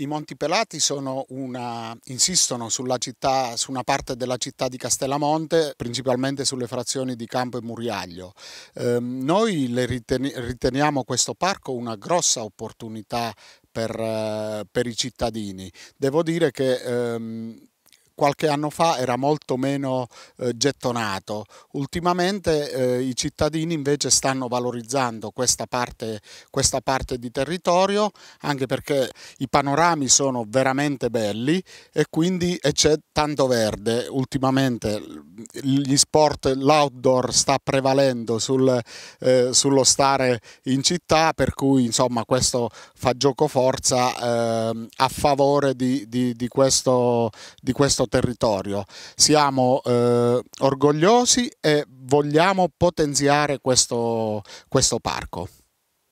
I Monti Pelati una, insistono città, su una parte della città di Castellamonte, principalmente sulle frazioni di Campo e Muriaglio. Eh, noi riteniamo questo parco una grossa opportunità per, eh, per i cittadini. Devo dire che ehm, qualche anno fa era molto meno eh, gettonato. Ultimamente eh, i cittadini invece stanno valorizzando questa parte, questa parte di territorio anche perché i panorami sono veramente belli e quindi c'è tanto verde. Ultimamente gli sport, l'outdoor sta prevalendo sul, eh, sullo stare in città, per cui insomma questo fa gioco forza eh, a favore di, di, di, questo, di, questo, territorio. Siamo eh, orgogliosi e vogliamo potenziare questo, questo parco.